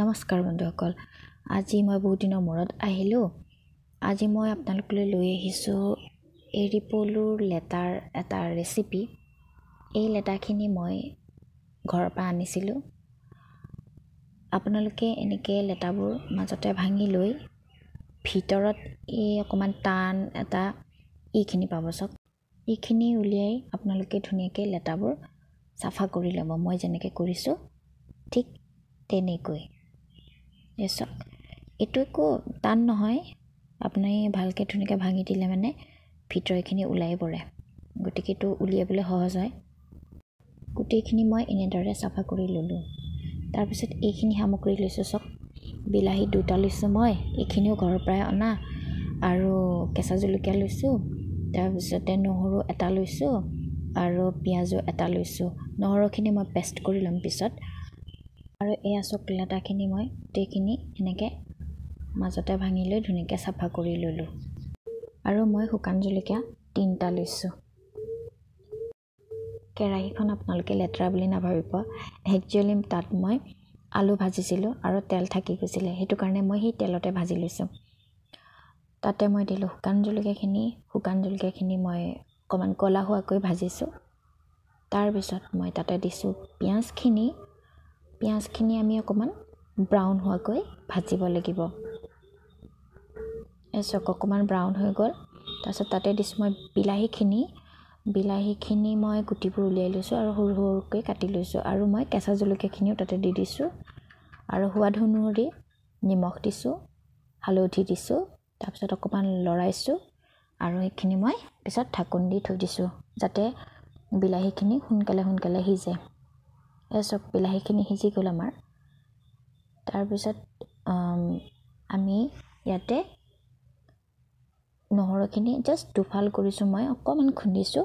নমস্কাৰ বন্ধুসকল আজি মই বহুত দিনৰ মূৰত আহিলোঁ আজি মই আপোনালোকলৈ লৈ আহিছোঁ এৰিপলুৰ লেটাৰ এটা ৰেচিপি এই লেটাখিনি মই ঘৰৰ পৰা আনিছিলোঁ আপোনালোকে এনেকৈ লেটাবোৰ মাজতে ভাঙি লৈ ভিতৰত এই অকণমান টান এটা ইখিনি পাব চাওক ইখিনি উলিয়াই আপোনালোকে ধুনীয়াকৈ লেটাবোৰ চাফা কৰি ল'ব মই যেনেকৈ কৰিছোঁ ঠিক তেনেকৈ চাওক এইটো একো টান নহয় আপুনি ভালকৈ ধুনীয়াকৈ ভাঙি দিলে মানে ভিতৰখিনি ওলাই পৰে গতিকে এইটো উলিয়াবলৈ সহজ হয় গোটেইখিনি মই এনেদৰে চাফা কৰি ল'লোঁ তাৰপিছত এইখিনি সামগ্ৰী লৈছোঁ চাওক বিলাহী দুটা লৈছোঁ মই এইখিনিও ঘৰৰ পৰাই অনা আৰু কেঁচা জলকীয়া লৈছোঁ তাৰপিছতে নহৰু এটা লৈছোঁ আৰু পিঁয়াজো এটা লৈছোঁ নহৰুখিনি মই পেষ্ট কৰি ল'ম পিছত আৰু এই আচক লতাখিনি মই গোটেইখিনি এনেকৈ মাজতে ভাঙি লৈ ধুনীয়াকৈ চাফা কৰি ল'লোঁ আৰু মই শুকান জলকীয়া তিনিটা লৈছোঁ কেৰাহীখন আপোনালোকে লেতেৰা বুলি নাভাবিব একচুৱেলি তাত মই আলু ভাজিছিলোঁ আৰু তেল থাকি গৈছিলে সেইটো কাৰণে মই সেই তেলতে ভাজি লৈছোঁ তাতে মই দিলোঁ শুকান জলকীয়াখিনি শুকান জলকীয়াখিনি মই অকণমান ক'লা হোৱাকৈ ভাজিছোঁ তাৰপিছত মই তাতে দিছোঁ পিঁয়াজখিনি পিঁয়াজখিনি আমি অকণমান ব্ৰাউন হোৱাকৈ ভাজিব লাগিব চক অকণমান ব্ৰাউন হৈ গ'ল তাৰপিছত তাতে দিছোঁ মই বিলাহীখিনি বিলাহীখিনি মই গুটিবোৰ উলিয়াই লৈছোঁ আৰু সৰু সৰুকৈ কাটি লৈছোঁ আৰু মই কেঁচা জলকীয়াখিনিও তাতে দি দিছোঁ আৰু সোৱাদ অনুসৰি নিমখ দিছোঁ হালধি দিছোঁ তাৰপিছত অকণমান লৰাইছোঁ আৰু সেইখিনি মই পিছত ঢাকোন দি থৈ দিছোঁ যাতে বিলাহীখিনি সোনকালে সোনকালে সিজে এয়া বিলাহীখিনি সিজি গ'ল আমাৰ তাৰপিছত আমি ইয়াতে নহৰুখিনি জাষ্ট দুফাল কৰিছোঁ মই অকণমান খুন্দিছোঁ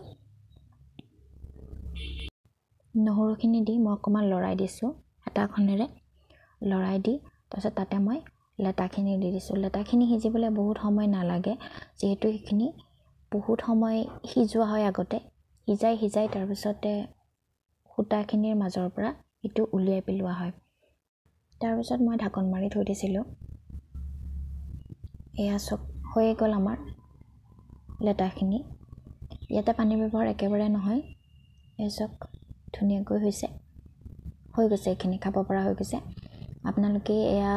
নহৰুখিনি দি মই অকণমান লৰাই দিছোঁ হেতাখনেৰে লৰাই দি তাৰপিছত তাতে মই লেটাখিনি দি দিছোঁ লেটাখিনি সিজিবলৈ বহুত সময় নালাগে যিহেতু সেইখিনি বহুত সময় সিজোৱা হয় আগতে সিজাই সিজাই তাৰপিছতে সূতাখিনিৰ মাজৰ পৰা এইটো উলিয়াই পেলোৱা হয় তাৰপিছত মই ঢাকন মাৰি থৈ দিছিলোঁ এয়া চব হৈয়ে গ'ল আমাৰ লেটাখিনি ইয়াতে পানী ব্যৱহাৰ একেবাৰে নহয় এই চব ধুনীয়াকৈ হৈছে হৈ গৈছে এইখিনি খাব পৰা হৈ গৈছে আপোনালোকে এয়া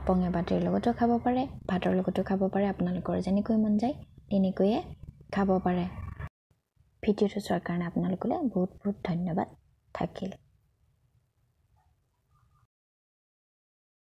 আপঙে বাতিৰ লগতো খাব পাৰে ভাতৰ লগতো খাব পাৰে আপোনালোকৰ যেনেকৈ মন যায় তেনেকৈয়ে খাব পাৰে ভিডিঅ'টো চোৱাৰ কাৰণে আপোনালোকলৈ বহুত বহুত ধন্যবাদ থাকিল